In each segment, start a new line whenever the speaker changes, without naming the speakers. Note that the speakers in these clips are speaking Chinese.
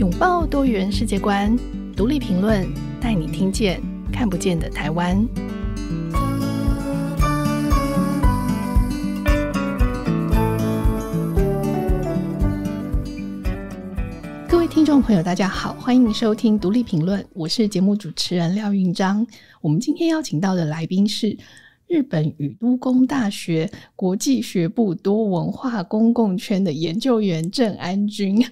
拥抱多元世界观，独立评论带你听见看不见的台湾。各位听众朋友，大家好，欢迎收听《独立评论》，我是节目主持人廖运章。我们今天邀请到的来宾是日本宇都宫大学国际学部多文化公共圈的研究员郑安君。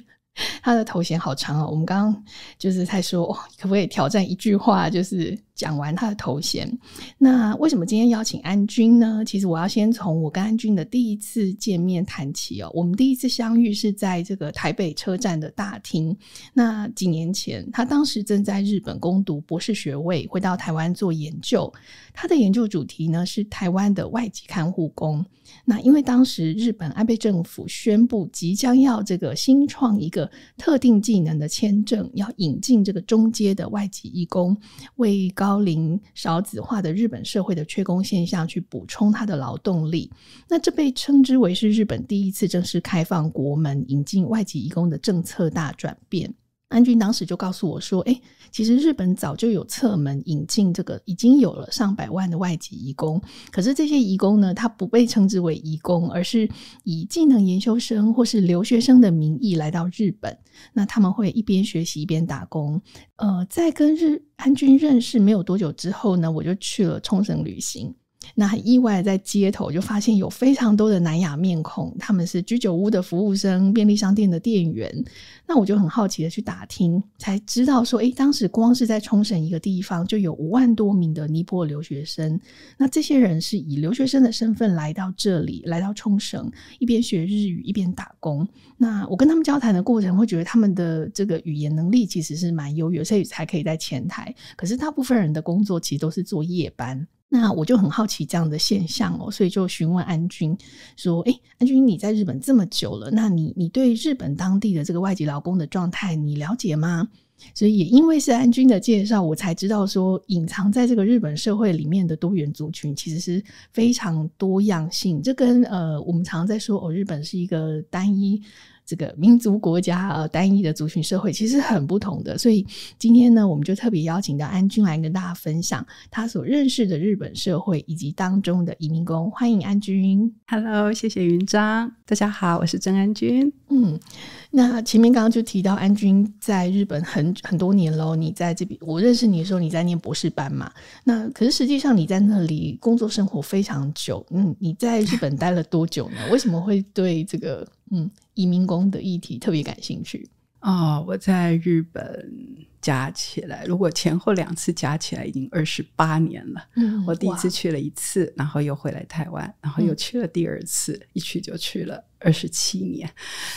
他的头衔好长哦，我们刚刚就是在说，可不可以挑战一句话，就是。讲完他的头衔，那为什么今天邀请安军呢？其实我要先从我跟安军的第一次见面谈起哦。我们第一次相遇是在这个台北车站的大厅。那几年前，他当时正在日本攻读博士学位，回到台湾做研究。他的研究主题呢是台湾的外籍看护工。那因为当时日本安倍政府宣布即将要这个新创一个特定技能的签证，要引进这个中阶的外籍义工为高。高龄少子化的日本社会的缺工现象，去补充他的劳动力，那这被称之为是日本第一次正式开放国门引进外籍移工的政策大转变。安军当时就告诉我说：“哎，其实日本早就有侧门引进这个，已经有了上百万的外籍移工。可是这些移工呢，他不被称之为移工，而是以技能研修生或是留学生的名义来到日本。那他们会一边学习一边打工。呃，在跟日安军认识没有多久之后呢，我就去了冲绳旅行。”那意外在街头就发现有非常多的南亚面孔，他们是居酒屋的服务生、便利商店的店员。那我就很好奇的去打听，才知道说，哎，当时光是在冲绳一个地方就有五万多名的尼泊尔留学生。那这些人是以留学生的身份来到这里，来到冲绳，一边学日语，一边打工。那我跟他们交谈的过程，会觉得他们的这个语言能力其实是蛮优越，所以才可以在前台。可是大部分人的工作其实都是做夜班。那我就很好奇这样的现象哦，所以就询问安君说：“哎，安君，你在日本这么久了，那你你对日本当地的这个外籍劳工的状态，你了解吗？”所以也因为是安君的介绍，我才知道说，隐藏在这个日本社会里面的多元族群，其实是非常多样性。这跟呃，我们常常在说哦，日本是一个单一。这个民族国家呃，单一的族群社会其实很不同的，所以今天呢，我们就特别邀请到安军来跟大家分享他所认识的日本社会以及当中的移民工。欢迎安军，Hello，谢谢云章，大家好，我是郑安军。嗯，那前面刚刚就提到安军在日本很很多年喽，你在这边我认识你的时候，你在念博士班嘛？那可是实际上你在那里工作生活非常久，嗯，你在日本待了多久呢？为什么会对这个？嗯，移民工的议题特别感兴趣哦。我在日本加起来，如果
前后两次加起来已经二十八年了。嗯，我第一次去了一次，然后又回来台湾，然后又去了第二次，一去就去了二十七年，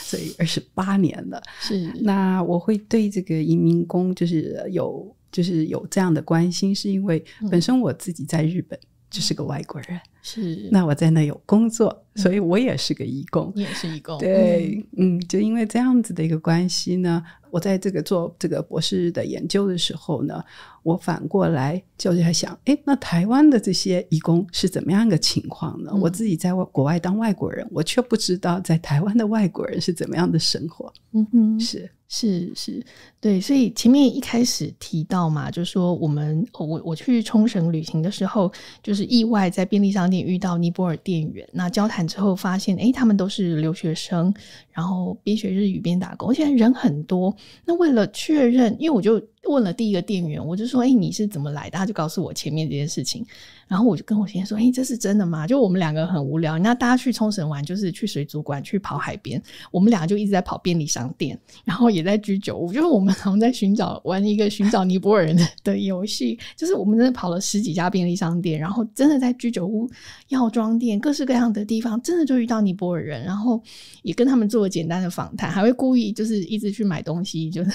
所以二十八年了。是，那我会对这个移民工就是有就是有这样的关心，是因为本身我自己在日本。就是个外国人，是那我在那有工作，所以我也是个义工，也是义工，对，嗯，就因为这样子的一个关系呢，我在这个做这个博士的研究的时候呢，我反过来就在想，哎，那台湾的这些义工是怎么样一个情况呢？我自己在外国外当外国人，我却不知道在台湾的外国人是怎么样的生活，
嗯嗯，是是是。对，所以前面一开始提到嘛，就是说我们我我去冲绳旅行的时候，就是意外在便利商店遇到尼泊尔店员。那交谈之后发现，哎，他们都是留学生，然后边学日语边打工，而且人很多。那为了确认，因为我就问了第一个店员，我就说，哎，你是怎么来？的？他就告诉我前面这件事情。然后我就跟我先生说，哎，这是真的吗？就我们两个很无聊，那大家去冲绳玩就是去水族馆、去跑海边，我们俩就一直在跑便利商店，然后也在居酒屋，就是我们。我们在寻找玩一个寻找尼泊尔人的游戏，就是我们真的跑了十几家便利商店，然后真的在居酒屋、药妆店、各式各样的地方，真的就遇到尼泊尔人，然后也跟他们做了简单的访谈，还会故意就是一直去买东西，就是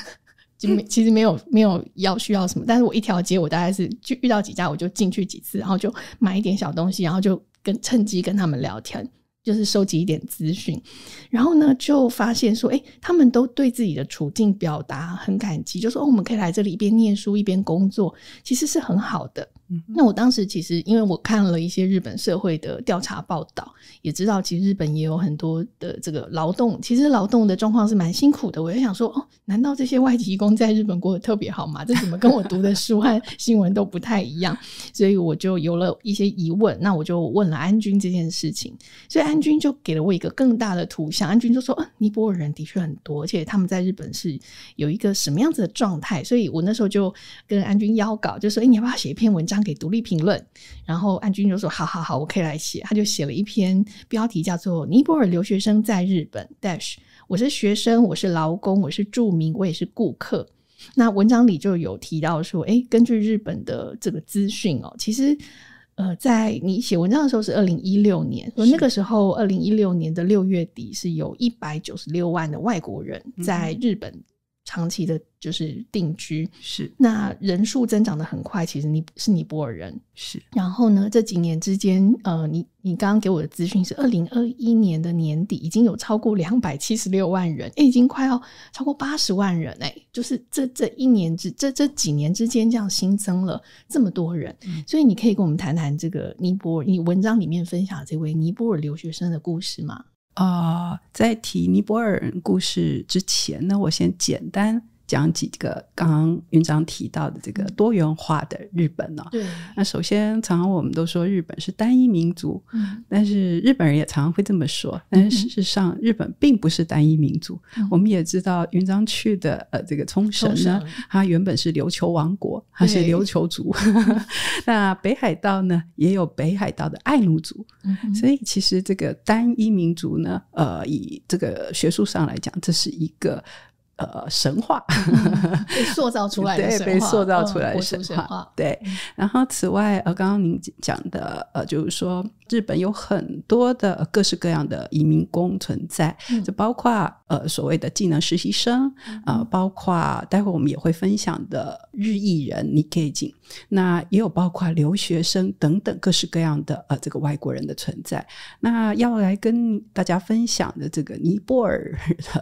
就 其实没有没有要需要什么，但是我一条街我大概是就遇到几家，我就进去几次，然后就买一点小东西，然后就跟趁机跟他们聊天。就是收集一点资讯，然后呢，就发现说，哎，他们都对自己的处境表达很感激，就说，哦，我们可以来这里一边念书一边工作，其实是很好的。那我当时其实因为我看了一些日本社会的调查报道，也知道其实日本也有很多的这个劳动，其实劳动的状况是蛮辛苦的。我就想说，哦，难道这些外籍工在日本过得特别好吗？这怎么跟我读的书和新闻都不太一样？所以我就有了一些疑问。那我就问了安军这件事情，所以安军就给了我一个更大的图像。安军就说，尼泊尔人的确很多，而且他们在日本是有一个什么样子的状态。所以我那时候就跟安军邀稿，就说，哎，你要不要写一篇文章？给《独立评论》，然后岸君就说：“好好好，我可以来写。”他就写了一篇标题叫做《尼泊尔留学生在日本》，我是学生，我是劳工，我是著名，我也是顾客。那文章里就有提到说：“哎，根据日本的这个资讯哦，其实呃，在你写文章的时候是二零一六年，那个时候二零一六年的六月底是有一百九十六万的外国人在日本。”长期的就是定居是，那人数增长的很快。其实你是尼泊尔人是，然后呢这几年之间，呃，你你刚刚给我的资讯是，二零二一年的年底已经有超过两百七十六万人，哎，已经快要超过八十万人哎，就是这这一年之这这几年之间，这样新增了这么多人，所以你可以跟我们谈谈这个尼泊尔，你文章里面分享这位尼泊尔留学生的故事吗？
啊，在提尼泊尔故事之前呢，我先简单。讲几个刚刚云章提到的这个多元化的日本呢？那首先常常我们都说日本是单一民族，嗯，但是日本人也常常会这么说。但是事实上，日本并不是单一民族。我们也知道云章去的呃这个冲绳呢，它原本是琉球王国，它是琉球族。那北海道呢，也有北海道的爱奴族。所以其实这个单一民族呢，呃，以这个学术上来讲，这是一个。呃，神话
被塑造出来的，被塑造出来的神话。
对，然后此外，呃，刚刚您讲的，呃，就是说。日本有很多的各式各样的移民工存在，就包括呃所谓的技能实习生啊，包括待会我们也会分享的日裔人，你可以进。那也有包括留学生等等各式各样的呃这个外国人的存在。那要来跟大家分享的这个尼泊尔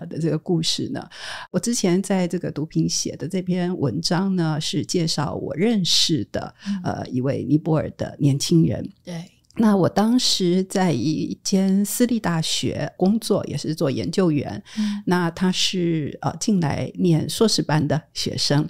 的这个故事呢，我之前在这个读品写的这篇文章呢，是介绍我认识的呃一位尼泊尔的年轻人。对。那我当时在一间私立大学工作，也是做研究员。那他是呃进来念硕士班的学生。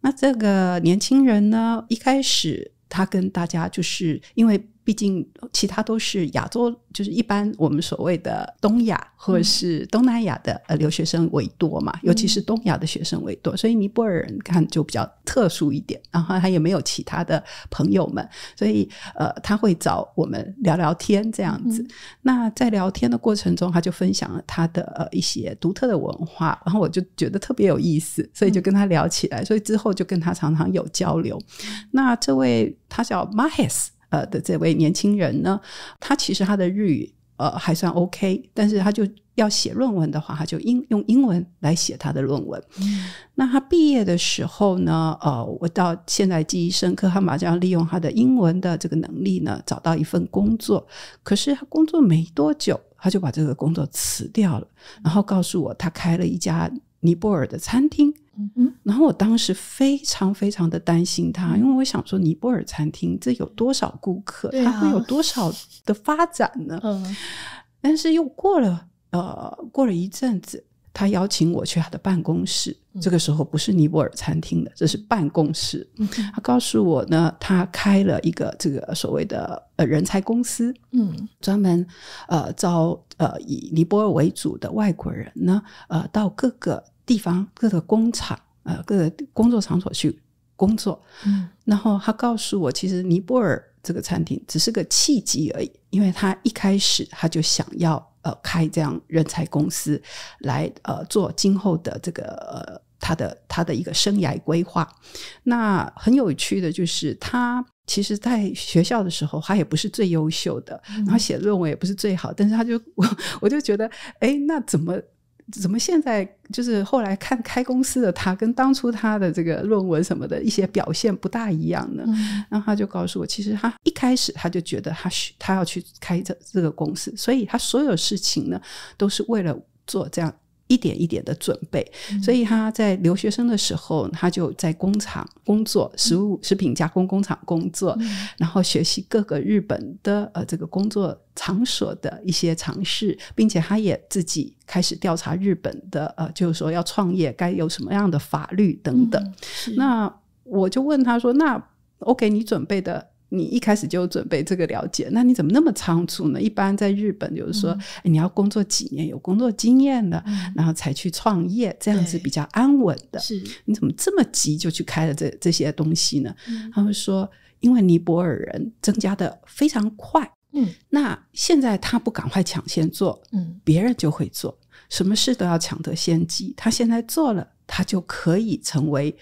那这个年轻人呢，一开始他跟大家就是因为。毕竟，其他都是亚洲，就是一般我们所谓的东亚或者是东南亚的呃留学生为多嘛，尤其是东亚的学生为多，所以尼泊尔人看就比较特殊一点。然后他也没有其他的朋友们，所以呃他会找我们聊聊天这样子。那在聊天的过程中，他就分享了他的呃一些独特的文化，然后我就觉得特别有意思，所以就跟他聊起来。所以之后就跟他常常有交流。那这位他叫 m a h e s 呃的这位年轻人呢，他其实他的日语呃还算 OK，但是他就要写论文的话，他就英用英文来写他的论文。那他毕业的时候呢，呃，我到现在记忆深刻，他马上要利用他的英文的这个能力呢，找到一份工作。可是他工作没多久，他就把这个工作辞掉了，然后告诉我他开了一家尼泊尔的餐厅。嗯，然后我当时非常非常的担心他，因为我想说尼泊尔餐厅这有多少顾客，他会有多少的发展呢？嗯，但是又过了呃过了一阵子，他邀请我去他的办公室，这个时候不是尼泊尔餐厅的，这是办公室。嗯，他告诉我呢，他开了一个这个所谓的呃人才公司，嗯，专门呃招呃以尼泊尔为主的外国人呢，呃到各个。地方各个工厂啊，各个工作场所去工作。嗯，然后他告诉我，其实尼泊尔这个餐厅只是个契机而已。因为他一开始他就想要呃开这样人才公司来呃做今后的这个呃他的他的一个生涯规划。那很有趣的就是，他其实在学校的时候他也不是最优秀的，然后写论文也不是最好，但是他就 我就觉得，哎，那怎么？怎么现在就是后来看开公司的他，跟当初他的这个论文什么的一些表现不大一样呢？然后他就告诉我，其实他一开始他就觉得他需他要去开这这个公司，所以他所有事情呢都是为了做这样。一点一点的准备，所以他在留学生的时候，他就在工厂工作，食物食品加工工厂工作，然后学习各个日本的呃这个工作场所的一些尝试，并且他也自己开始调查日本的呃，就是说要创业该有什么样的法律等等。那我就问他说：“那我给你准备的。”你一开始就准备这个了解，那你怎么那么仓促呢？一般在日本就是说，你要工作几年有工作经验的，然后才去创业，这样子比较安稳的。是，你怎么这么急就去开了这这些东西呢？他们说，因为尼泊尔人增加的非常快，嗯，那现在他不赶快抢先做，嗯，别人就会做，什么事都要抢得先机。他现在做了，他就可以成为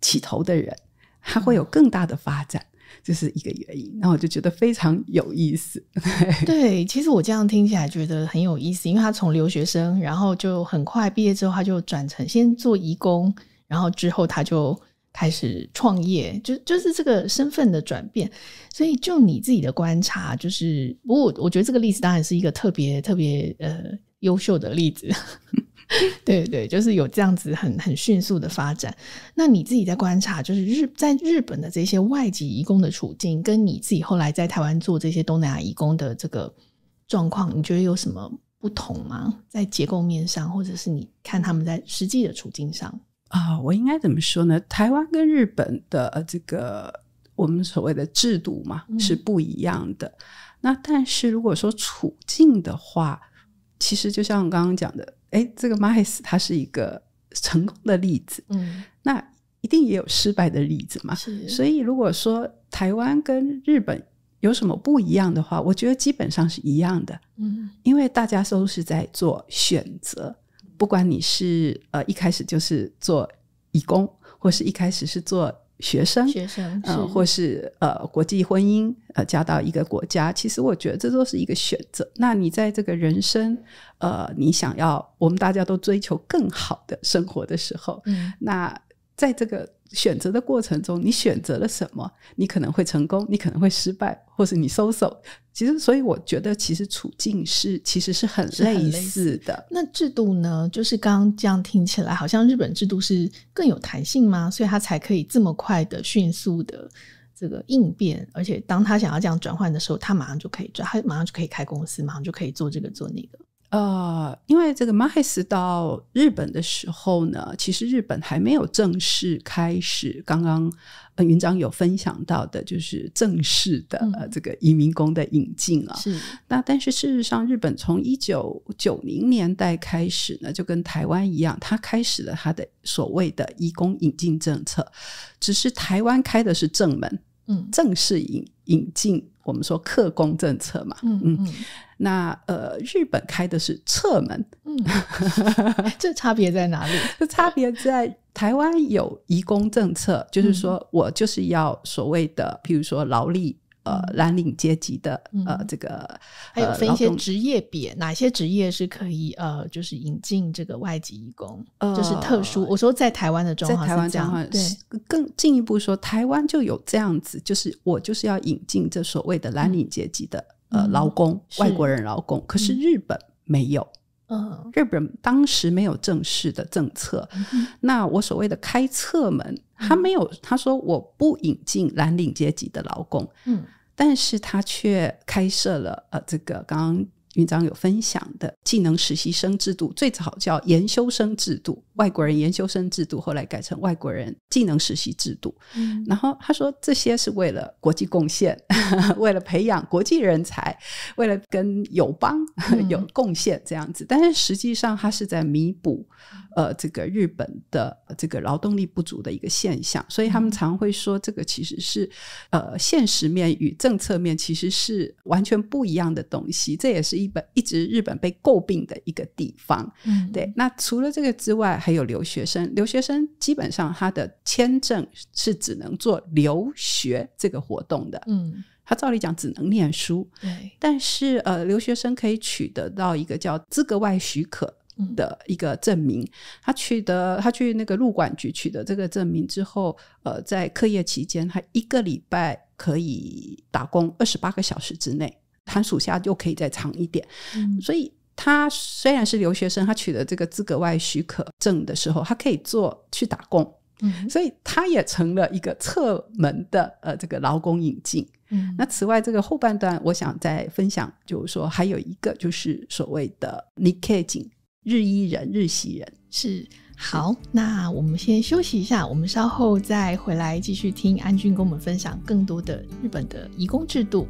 起头的人，
他会有更大的发展。这是一个原因，那我就觉得非常有意思。对，其实我这样听起来觉得很有意思，因为他从留学生，然后就很快毕业之后，他就转成先做义工，然后之后他就开始创业，就就是这个身份的转变。所以，就你自己的观察，就是我我觉得这个例子当然是一个特别特别呃优秀的例子。对对，就是有这样子很很迅速的发展。那你自己在观察，就是日在日本的这些外籍移工的处境，跟你自己后来在台湾做这些东南亚移工的这个状况，你觉得有什么不同吗？在结构面上，或者是你看他们在实际的处境上？
啊，我应该怎么说呢？台湾跟日本的这个我们所谓的制度嘛是不一样的。那但是如果说处境的话，其实就像刚刚讲的。哎，这个马海 e 他是一个成功的例子，嗯，那一定也有失败的例子嘛。
是，所以
如果说台湾跟日本有什么不一样的话，我觉得基本上是一样的，嗯，因为大家都是在做选择，不管你是呃一开始就是做义工，或是一开始是做。学生，学生，嗯，或是呃，国际婚姻，呃，嫁到一个国家，其实我觉得这都是一个选择。那你在这个人生，呃，你想要我们大家都追求更好的生活的时候，嗯，那。在这个选择的过程中，你选择了什么？你可能会成功，你可能会失败，或是你收手。其实，所以我觉得，其实处境是其实是很类似
的。那制度呢？就是刚这样听起来，好像日本制度是更有弹性吗？所以它才可以这么快的、迅速的这个应变。而且，当他想要这样转换的时候，他马上就可以转，他马上就可以开公司，马上就可以做这个做那个。啊，因为这个马海斯到
日本的时候呢，其实日本还没有正式开始，刚刚呃、云长有分享到的，就是正式的这个移民工的引进啊。是，那但是事实上，日本从一九九零年代开始呢，就跟台湾一样，他开始了他的所谓的移工引进政策，只是台湾开的是正门。正式引引进我们说客工政策嘛，嗯嗯，那呃日本开的是侧门，嗯，这
差别在哪里？
这差别在台湾有移工政策，就是说我就是要所谓的，譬如说劳力。呃，蓝领阶级的呃，这个
还有分一些职业别，哪些职业是可以呃，就是引进这个外籍移工，就是特殊。我说在台湾的状况，在台湾状况，对，更进一步说，台
湾就有这样子，就是我就是要引进这所谓的蓝领阶级的呃劳工，外国人劳工，可是日本没有，嗯，日本当时没有正式的政策，那我所谓的开侧门。他没有，他说我不引进蓝领阶级的劳工，嗯，但是他却开设了呃，这个刚刚。院长有分享的技能实习生制度，最早叫研修生制度，外国人研修生制度，后来改成外国人技能实习制度。嗯，然后他说这些是为了国际贡献，为了培养国际人才，为了跟友邦有贡献这样子。但是实际上，他是在弥补呃这个日本的这个劳动力不足的一个现象。所以他们常会说，这个其实是呃现实面与政策面其实是完全不一样的东西。这也是一。本一直日本被诟病的一个地方，嗯，对。那除了这个之外，还有留学生。留学生基本上他的签证是只能做留学这个活动的，嗯，他照理讲只能念书，对。但是呃，留学生可以取得到一个叫资格外许可的一个证明，他取得他去那个入管局取得这个证明之后，呃，在课业期间，他一个礼拜可以打工二十八个小时之内。寒暑假又可以再长一点，所以他虽然是留学生，他取得这个资格外许可证的时候，他可以做去打工，所以他也成了一个侧门的呃这个劳工引进。嗯，那此外这个后半段，我想再分享，
就是说还有一个就是所谓的“ n i K” 景日伊人日系人是好。那我们先休息一下，我们稍后再回来继续听安俊跟我们分享更多的日本的移工制度。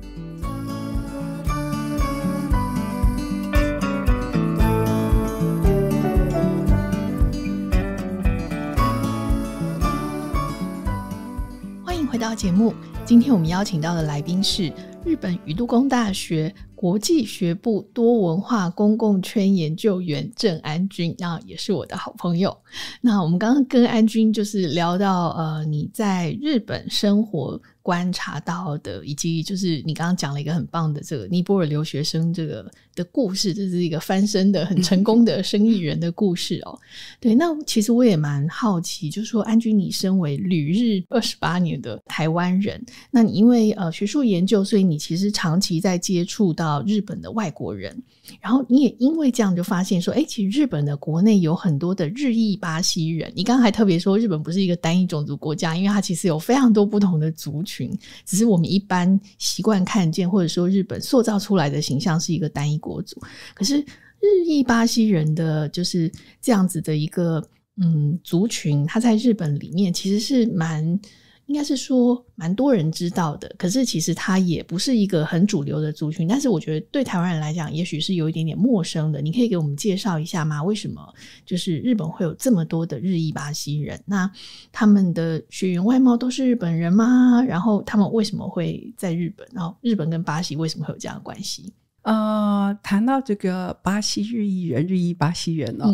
来到节目，今天我们邀请到的来宾是日本宇都宫大学。国际学部多文化公共圈研究员郑安君啊，也是我的好朋友。那我们刚刚跟安君就是聊到，呃，你在日本生活观察到的，以及就是你刚刚讲了一个很棒的这个尼泊尔留学生这个的故事，这是一个翻身的很成功的生意人的故事哦。对，那其实我也蛮好奇，就是说安君，你身为旅日二十八年的台湾人，那你因为呃学术研究，所以你其实长期在接触到。呃，日本的外国人，然后你也因为这样就发现说，哎，其实日本的国内有很多的日裔巴西人。你刚才特别说，日本不是一个单一种族国家，因为它其实有非常多不同的族群，只是我们一般习惯看见或者说日本塑造出来的形象是一个单一国族。可是日裔巴西人的就是这样子的一个嗯族群，他在日本里面其实是蛮。应该是说蛮多人知道的，可是其实他也不是一个很主流的族群。但是我觉得对台湾人来讲，也许是有一点点陌生的。你可以给我们介绍一下吗？为什么就是日本会有这么多的日裔巴西人？那他们的血缘外貌都是日本人吗？然后他们为什么会在日本？然后日本跟巴西为什么会有这样的关系？
呃，谈到这个巴西日裔人、日裔巴西人呢？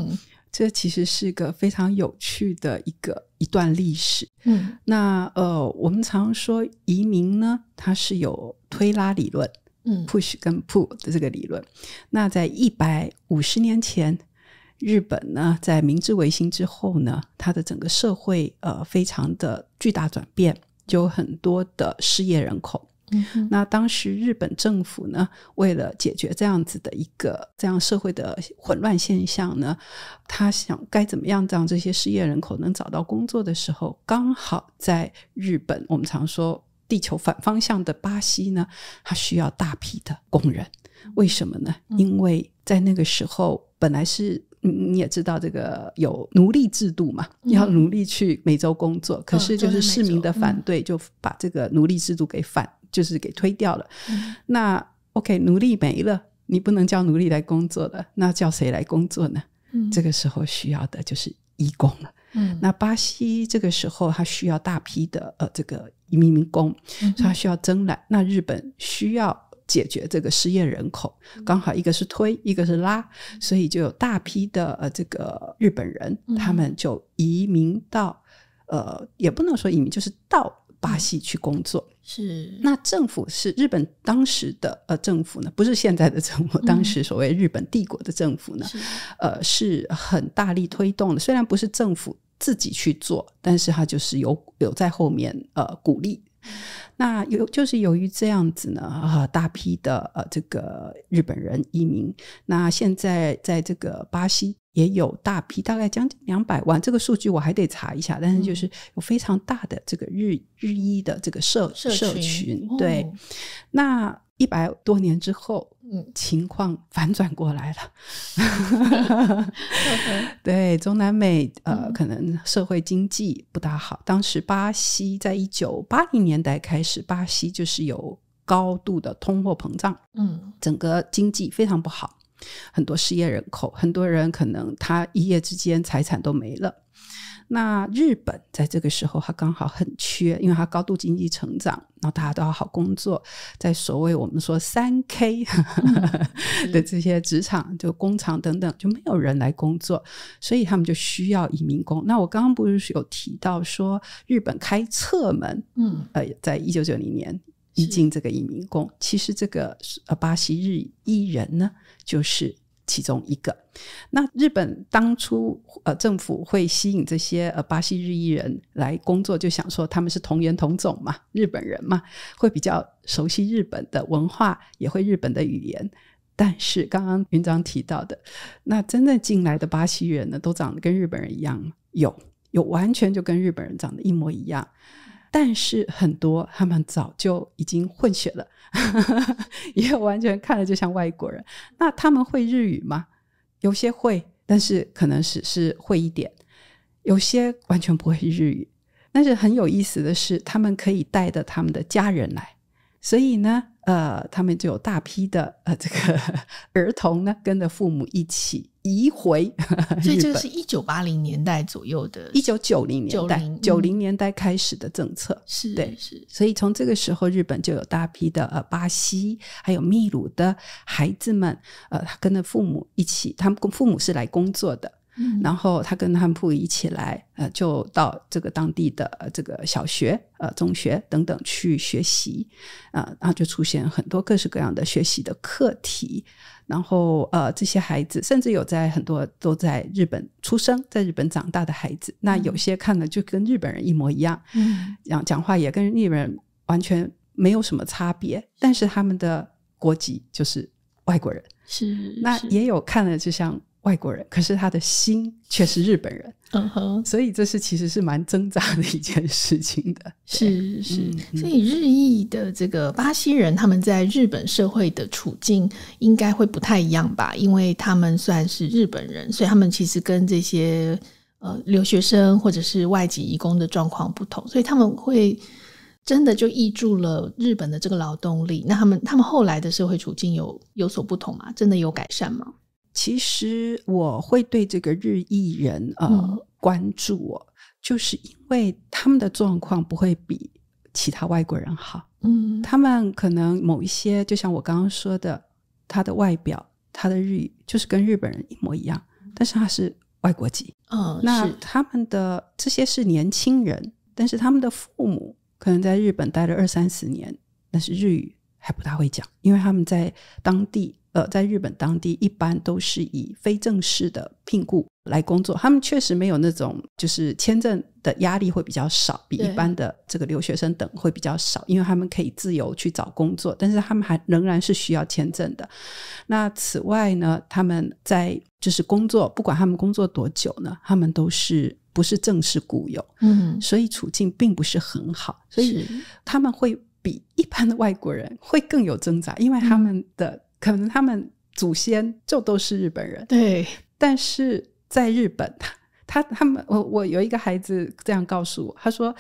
这其实是个非常有趣的一个一段历史。嗯，那呃，我们常说移民呢，它是有推拉理论，嗯，push 跟 pull 的这个理论。那在一百五十年前，日本呢，在明治维新之后呢，它的整个社会呃非常的巨大转变，有很多的失业人口。那当时日本政府呢，为了解决这样子的一个这样社会的混乱现象呢，他想该怎么样让这些失业人口能找到工作的时候，刚好在日本，我们常说地球反方向的巴西呢，它需要大批的工人，为什么呢？因为在那个时候，本来是你也知道这个有奴隶制度嘛，要奴隶去美洲工作，可是就是市民的反对，就把这个奴隶制度给反。就是给推掉了，那 OK，奴隶没了，你不能叫奴隶来工作了，那叫谁来工作呢？这个时候需要的就是义工了。嗯，那巴西这个时候他需要大批的呃这个移民民工，所以他需要增揽。那日本需要解决这个失业人口，刚好一个是推，一个是拉，所以就有大批的呃这个日本人，他们就移民到呃，也不能说移民，就是到。巴西去工作是，那政府是日本当时的呃政府呢，不是现在的政府，当时所谓日本帝国的政府呢，呃是很大力推动的，虽然不是政府自己去做，但是他就是有有在后面呃鼓励。那有就是由于这样子呢，呃、大批的呃这个日本人移民，那现在在这个巴西也有大批，大概将近两百万，这个数据我还得查一下，但是就是有非常大的这个日日裔的这个社社群，对，那。一百多年之后，嗯，情况反转过来了。对，中南美呃，可能社会经济不大好。当时巴西在一九八零年代开始，巴西就是有高度的通货膨胀，嗯，整个经济非常不好，很多失业人口，很多人可能他一夜之间财产都没了。那日本在这个时候，它刚好很缺，因为它高度经济成长，然后大家都要好工作，在所谓我们说三 K 的这些职场、就工厂等等，就没有人来工作，所以他们就需要移民工。那我刚刚不是有提到说日本开侧门，嗯，呃，在一九九零年引进这个移民工，其实这个呃巴西日裔人呢，就是。其中一个，那日本当初呃政府会吸引这些呃巴西日裔人来工作，就想说他们是同源同种嘛，日本人嘛，会比较熟悉日本的文化，也会日本的语言。但是刚刚云长提到的，那真正进来的巴西人呢，都长得跟日本人一样，有有完全就跟日本人长得一模一样。但是很多他们早就已经混血了，也完全看着就像外国人。那他们会日语吗？有些会，但是可能只是会一点；有些完全不会日语。但是很有意思的是，他们可以带着他们的家人来。所以呢？呃，他们就有大批的 呃，这个 儿童呢，跟着父母一起移回，所以就是一
九八零年代左右的，一九九零年代、九零
年代开始的政策是，对是，所以从这个时候，日本就有大批的呃，巴西还有秘鲁的孩子们，呃，跟着父母一起，他们父父母是来工作的。然后他跟汉普一起来，呃，就到这个当地的这个小学、呃、中学等等去学习，啊，然后就出现很多各式各样的学习的课题。然后，呃，这些孩子甚至有在很多都在日本出生、在日本长大的孩子，那有些看了就跟日本人一模一样，讲讲话也跟日本人完全没有什么差别，但是他们的国籍就是外国人。是，那也有看了就像。外国人，可是他的心却是日
本人。嗯哼，所以这是其实是蛮挣扎的一件事情的。是是，所以日裔的这个巴西人，他们在日本社会的处境应该会不太一样吧？因为他们算是日本人，所以他们其实跟这些呃留学生或者是外籍移工的状况不同。所以他们会真的就抑住了日本的这个劳动力？那他们他们后来的社会处境有有所不同吗？真的有改善吗？
其实我会对这个日裔人呃关注，就是因为他们的状况不会比其他外国人好。嗯，他们可能某一些，就像我刚刚说的，他的外表、他的日语就是跟日本人一模一样，但是他是外国籍。嗯，那他们的这些是年轻人，但是他们的父母可能在日本待了二三十年，但是日语还不大会讲，因为他们在当地。呃，在日本当地一般都是以非正式的聘雇来工作，他们确实没有那种就是签证的压力会比较少，比一般的这个留学生等会比较少，因为他们可以自由去找工作，但是他们还仍然是需要签证的。那此外呢，他们在就是工作，不管他们工作多久呢，他们都是不是正式雇用，嗯，所以处境并不是很好，所以他们会比一般的外国人会更有挣扎，因为他们的。可能他们祖先就都是日本人，对。但是在日本，他他他们，我我有一个孩子这样告诉我，他说，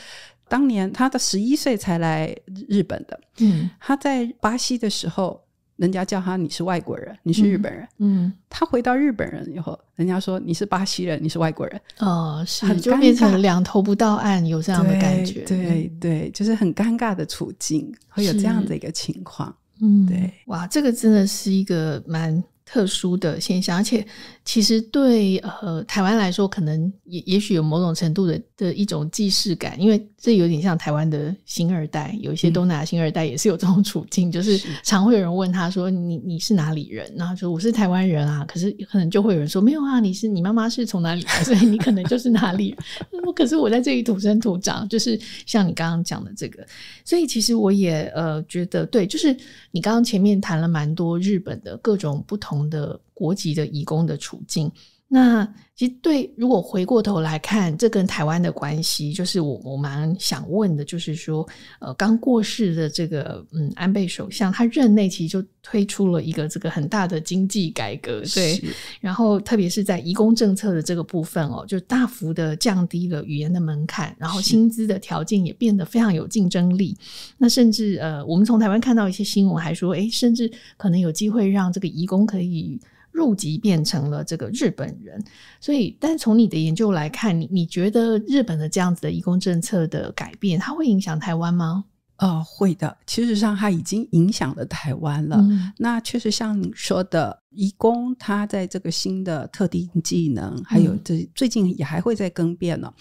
当年他的十一岁才来日本的，嗯，他在巴西的时候，人家叫他你是外国人，你是日本人，嗯，他回到日本人以后，人家说你是巴西人，你是外国人，
哦，是很就变成两头不到岸，有这样的感觉，对
对，就是很
尴尬的处境，会有这样的一个情况。嗯，对，哇，这个真的是一个蛮。特殊的现象，而且其实对呃台湾来说，可能也也许有某种程度的的一种既视感，因为这有点像台湾的新二代，有一些东南亚新二代也是有这种处境，就是常会有人问他说：“你你是哪里人？”然后说：“我是台湾人啊。”可是可能就会有人说：“没有啊，你是你妈妈是从哪里，来，所以你可能就是哪里。”我可是我在这里土生土长，就是像你刚刚讲的这个，所以其实我也呃觉得对，就是你刚刚前面谈了蛮多日本的各种不同。的国籍的移工的处境。那其实对，如果回过头来看，这跟台湾的关系，就是我我蛮想问的，就是说，呃，刚过世的这个嗯安倍首相，他任内其实就推出了一个这个很大的经济改革，对。然后，特别是在移工政策的这个部分哦，就大幅的降低了语言的门槛，然后薪资的条件也变得非常有竞争力。那甚至呃，我们从台湾看到一些新闻，还说，哎，甚至可能有机会让这个移工可以。入籍变成了这个日本人，所以，但从你的研究来看，你你觉得日本的这样子的移工政策的改变，它会影响台湾吗？呃，会的。其实上，它已经影响了台湾了。那确实像你
说的，移工他在这个新的特定技能，还有这最近也还会在更变呢。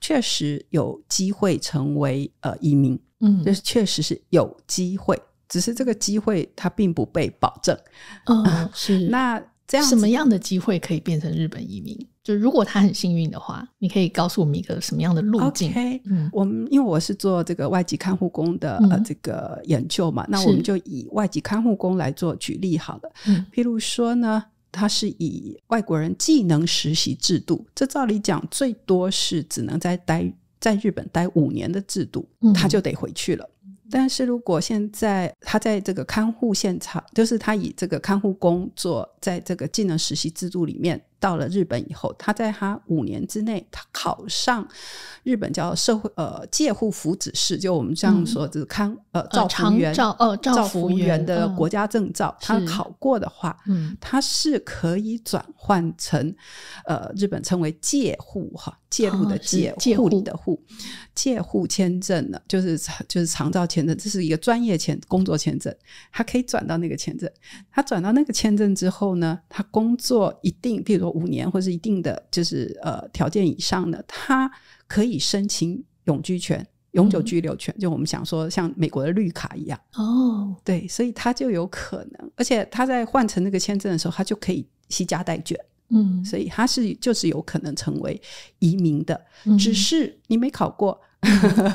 确实有机会成为呃移民，嗯，就是确实是有机会，只是这个机会它并不被保证。
嗯，是 那。这样什么样的机会可以变成日本移民？就如果他很幸运的话，你可以告诉我们一个什么样的路径？嗯，我们因为我是做这个外籍看
护工的呃这个研究嘛，那我们就以外籍看护工来做举例好了。嗯，譬如说呢，他是以外国人技能实习制度，这照理讲最多是只能在待在日本待五年的制度，他就得回去了。但是如果现在他在这个看护现场，就是他以这个看护工作，在这个技能实习制度里面。到了日本以后，他在他五年之内，他考上日本叫社会呃介护福祉士，就我们这样说，就是康呃照护员的国家证照。他考过的话，嗯，他是可以转换成呃日本称为介护哈介入的介护理的护介护签证的，就是就是长照签证，这是一个专业签工作签证，他可以转到那个签证。他转到那个签证之后呢，他工作一定，比如说。五年或是一定的就是呃条件以上的，他可以申请永居权、永久居留权，就我们想说像美国的绿卡一样
哦。
对，所以他就有可能，而且他在换成那个签证的时候，他就可以携家带眷。嗯，所以他是就是有可能成为移民的，只是你没考过。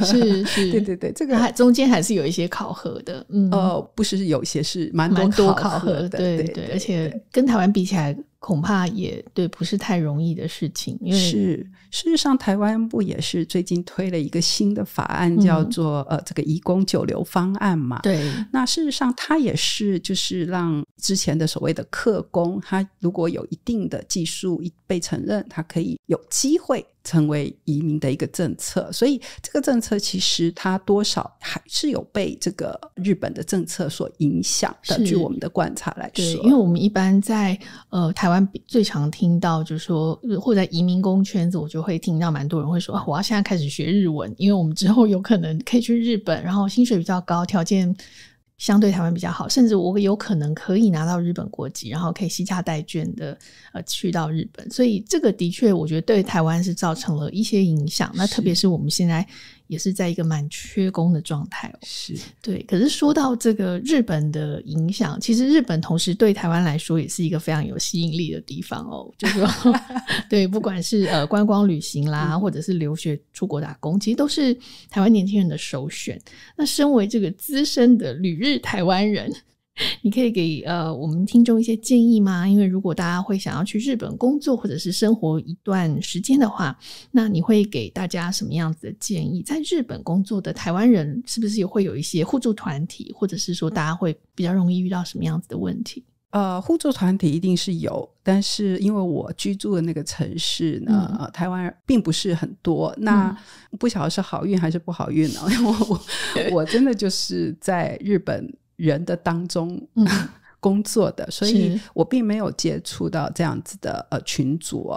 是是，对对对，这个还中间还是有一些考核的。嗯，哦，不是，有一些是蛮多考核的，对对，而且跟台湾比起来。恐怕也对，不是太容易的事情。因为是，事实上，台湾不也是最近推了一个新的法案，叫做呃，这个
移工九流方案嘛？对。那事实上，它也是就是让之前的所谓的客工，他如果有一定的技术被承认，他可以有机会成为移民的一个政策。所以，这个政策其实它多少还是有被这个日本的政策所影响的。据我们的观察来说，因
为我们一般在呃台湾。最常听到就是说，或者在移民工圈子，我就会听到蛮多人会说，我要现在开始学日文，因为我们之后有可能可以去日本，然后薪水比较高，条件相对台湾比较好，甚至我有可能可以拿到日本国籍，然后可以西加带眷的，呃，去到日本。所以这个的确，我觉得对台湾是造成了一些影响。那特别是我们现在。也是在一个蛮缺工的状态，是对。可是说到这个日本的影响，其实日本同时对台湾来说也是一个非常有吸引力的地方哦。就说 对，不管是呃观光旅行啦，或者是留学出国打工，其实都是台湾年轻人的首选。那身为这个资深的旅日台湾人。你可以给呃我们听众一些建议吗？因为如果大家会想要去日本工作或者是生活一段时间的话，那你会给大家什么样子的建议？在日本工作的台湾人是不是也会有一些互助团体，或者是说大家会比较容易遇到什么样子的问题？
呃，互助团体一定是有，但是因为我居住的那个城市呢，台湾并不是很多。那不晓得是好运还是不好运呢？我我真的就是在日本。人的当中 工作的，所以我并没有接触到这样子的呃群组。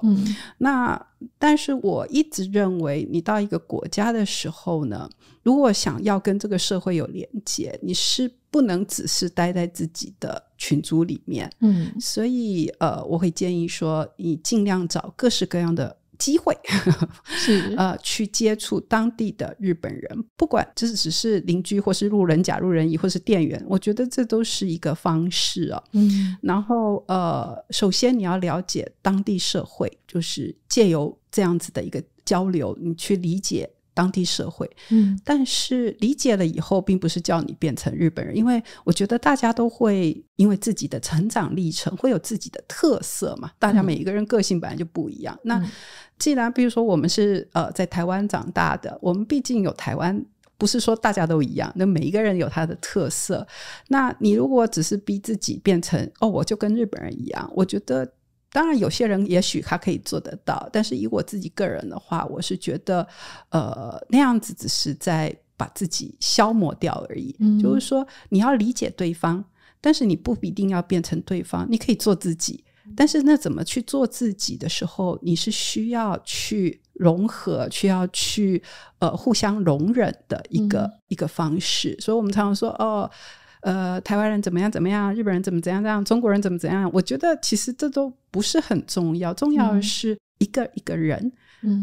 那但是我一直认为，你到一个国家的时候呢，如果想要跟这个社会有连接，你是不能只是待在自己的群组里面。嗯，所以呃，我会建议说，你尽量找各式各样的。机会 是呃，去接触当地的日本人，不管这只是邻居或是路人、假路人乙或是店员，我觉得这都是一个方式啊。嗯，然后呃，首先你要了解当地社会，就是借由这样子的一个交流，你去理解。当地社会，嗯，但是理解了以后，并不是叫你变成日本人，因为我觉得大家都会因为自己的成长历程会有自己的特色嘛，大家每一个人个性本来就不一样。那既然比如说我们是呃在台湾长大的，我们毕竟有台湾，不是说大家都一样，那每一个人有他的特色。那你如果只是逼自己变成哦，我就跟日本人一样，我觉得。当然，有些人也许他可以做得到，但是以我自己个人的话，我是觉得，呃，那样子只是在把自己消磨掉而已。就是说，你要理解对方，但是你不一定要变成对方，你可以做自己。但是那怎么去做自己的时候，你是需要去融合，需要去呃互相容忍的一个一个方式。所以我们常说哦。呃，台湾人怎么样怎么样？日本人怎么怎样怎样？中国人怎么怎样？我觉得其实这都不是很重要，重要的是一个一个人，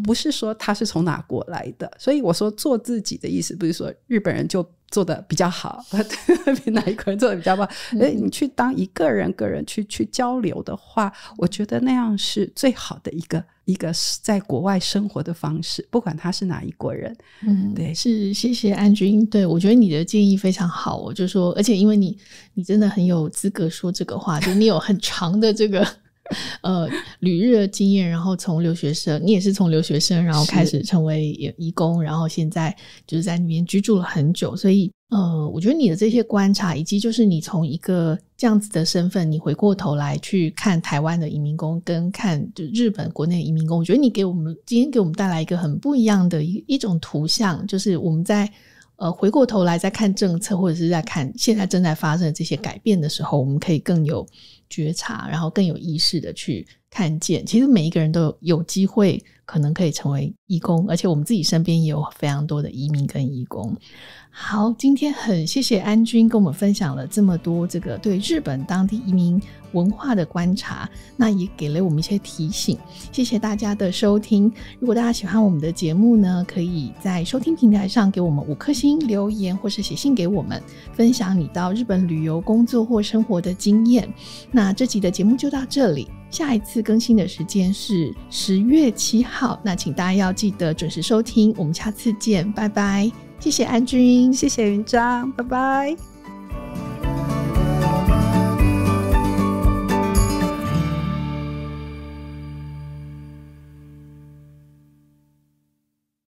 不是说他是从哪过来的。所以我说做自己的意思，不是说日本人就。做的比较好，比哪一国人做的比较棒？哎，你去当一个人，个人去去交流的话，我觉得那样是最好的一个一个在国
外生活的方式，不管他是哪一国人。嗯，对，是谢谢安军。对我觉得你的建议非常好，我就说，而且因为你你真的很有资格说这个话，就你有很长的这个。呃，旅日的经验，然后从留学生，你也是从留学生，然后开始成为移工，然后现在就是在里面居住了很久，所以呃，我觉得你的这些观察，以及就是你从一个这样子的身份，你回过头来去看台湾的移民工，跟看就日本国内移民工，我觉得你给我们今天给我们带来一个很不一样的一一种图像，就是我们在呃回过头来再看政策，或者是在看现在正在发生的这些改变的时候，我们可以更有。觉察，然后更有意识的去看见。其实每一个人都有机会，可能可以成为义工，而且我们自己身边也有非常多的移民跟义工。好，今天很谢谢安君跟我们分享了这么多这个对日本当地移民文化的观察，那也给了我们一些提醒。谢谢大家的收听。如果大家喜欢我们的节目呢，可以在收听平台上给我们五颗星留言，或是写信给我们，分享你到日本旅游、工作或生活的经验。那那这集的节目就到这里，下一次更新的时间是十月七号，那请大家要记得准时收听，我们下次见，拜拜，谢谢安君，谢谢云章，拜拜。